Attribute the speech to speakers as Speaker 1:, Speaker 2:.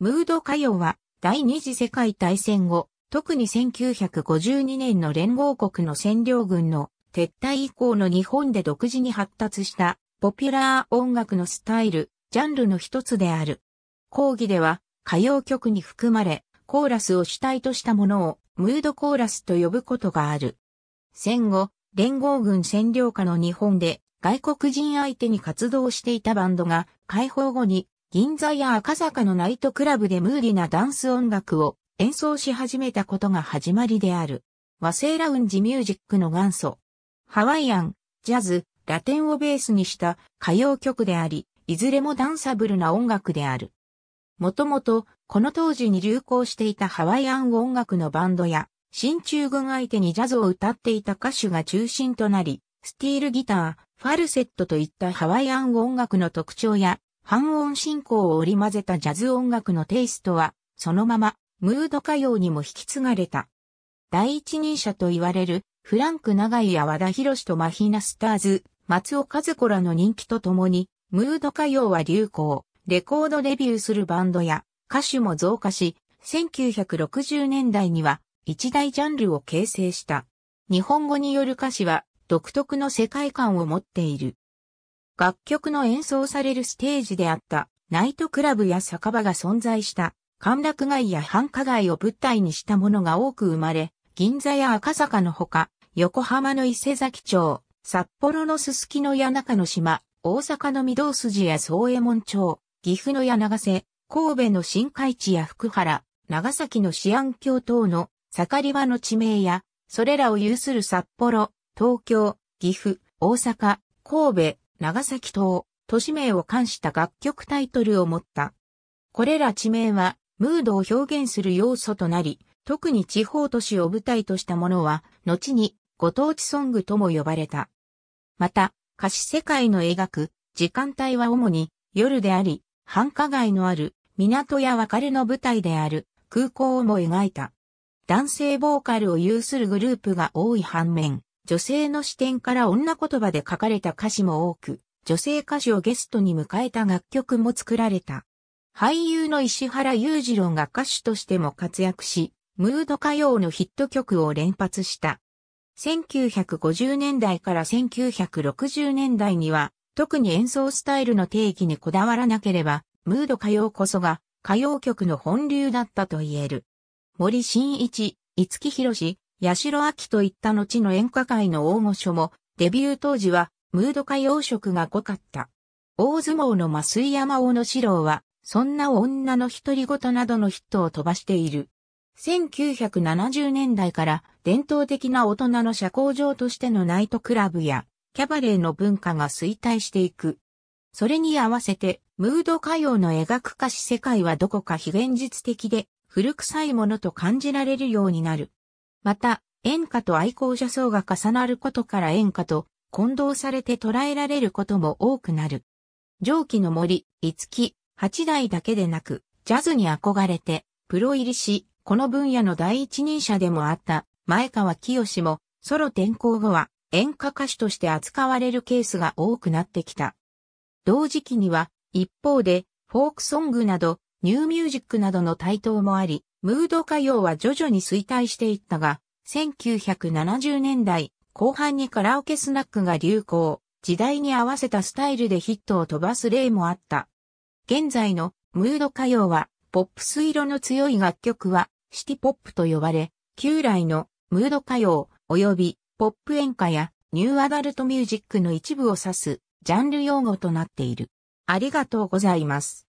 Speaker 1: ムード歌謡は第二次世界大戦後、特に1952年の連合国の占領軍の撤退以降の日本で独自に発達したポピュラー音楽のスタイル、ジャンルの一つである。講義では歌謡曲に含まれ、コーラスを主体としたものをムードコーラスと呼ぶことがある。戦後、連合軍占領下の日本で外国人相手に活動していたバンドが解放後に銀座や赤坂のナイトクラブでムーディなダンス音楽を演奏し始めたことが始まりである。和製ラウンジミュージックの元祖。ハワイアン、ジャズ、ラテンをベースにした歌謡曲であり、いずれもダンサブルな音楽である。もともと、この当時に流行していたハワイアン音楽のバンドや、新中軍相手にジャズを歌っていた歌手が中心となり、スティールギター、ファルセットといったハワイアン音楽の特徴や半音進行を織り交ぜたジャズ音楽のテイストは、そのまま、ムード歌謡にも引き継がれた。第一人者と言われる、フランク長井や和田博とマヒナスターズ、松尾和子らの人気とともに、ムード歌謡は流行、レコードデビューするバンドや歌手も増加し、1960年代には一大ジャンルを形成した。日本語による歌詞は独特の世界観を持っている。楽曲の演奏されるステージであったナイトクラブや酒場が存在した歓楽街や繁華街を舞台にしたものが多く生まれ、銀座や赤坂のほか、横浜の伊勢崎町、札幌のすすきのや中の島、大阪の御堂筋や宗右衛門町、岐阜の柳瀬、神戸の新海地や福原、長崎の市安京等の盛り場の地名や、それらを有する札幌、東京、岐阜、大阪、神戸、長崎島、都市名を冠した楽曲タイトルを持った。これら地名は、ムードを表現する要素となり、特に地方都市を舞台としたものは、後にご当地ソングとも呼ばれた。また、歌詞世界の描く時間帯は主に夜であり、繁華街のある港や別れの舞台である空港をも描いた。男性ボーカルを有するグループが多い反面、女性の視点から女言葉で書かれた歌詞も多く、女性歌手をゲストに迎えた楽曲も作られた。俳優の石原裕次郎が歌手としても活躍し、ムード歌謡のヒット曲を連発した。1950年代から1960年代には、特に演奏スタイルの定義にこだわらなければ、ムード歌謡こそが歌謡曲の本流だったと言える。森進一、五木博士、八代紀といった後の演歌界の大御所も、デビュー当時は、ムード歌謡色が濃かった。大相撲の増山大野四郎は、そんな女の独り言などのヒットを飛ばしている。1970年代から伝統的な大人の社交場としてのナイトクラブやキャバレーの文化が衰退していく。それに合わせて、ムード歌謡の描く歌詞世界はどこか非現実的で、古臭いものと感じられるようになる。また、演歌と愛好者層が重なることから演歌と混同されて捉えられることも多くなる。上記の森、五木、八代だけでなく、ジャズに憧れて、プロ入りし、この分野の第一人者でもあった前川清も、ソロ転向後は演歌歌手として扱われるケースが多くなってきた。同時期には、一方で、フォークソングなど、ニューミュージックなどの台頭もあり、ムード歌謡は徐々に衰退していったが、1970年代後半にカラオケスナックが流行、時代に合わせたスタイルでヒットを飛ばす例もあった。現在のムード歌謡は、ポップス色の強い楽曲は、シティポップと呼ばれ、旧来のムード歌謡及びポップ演歌やニューアダルトミュージックの一部を指すジャンル用語となっている。ありがとうございます。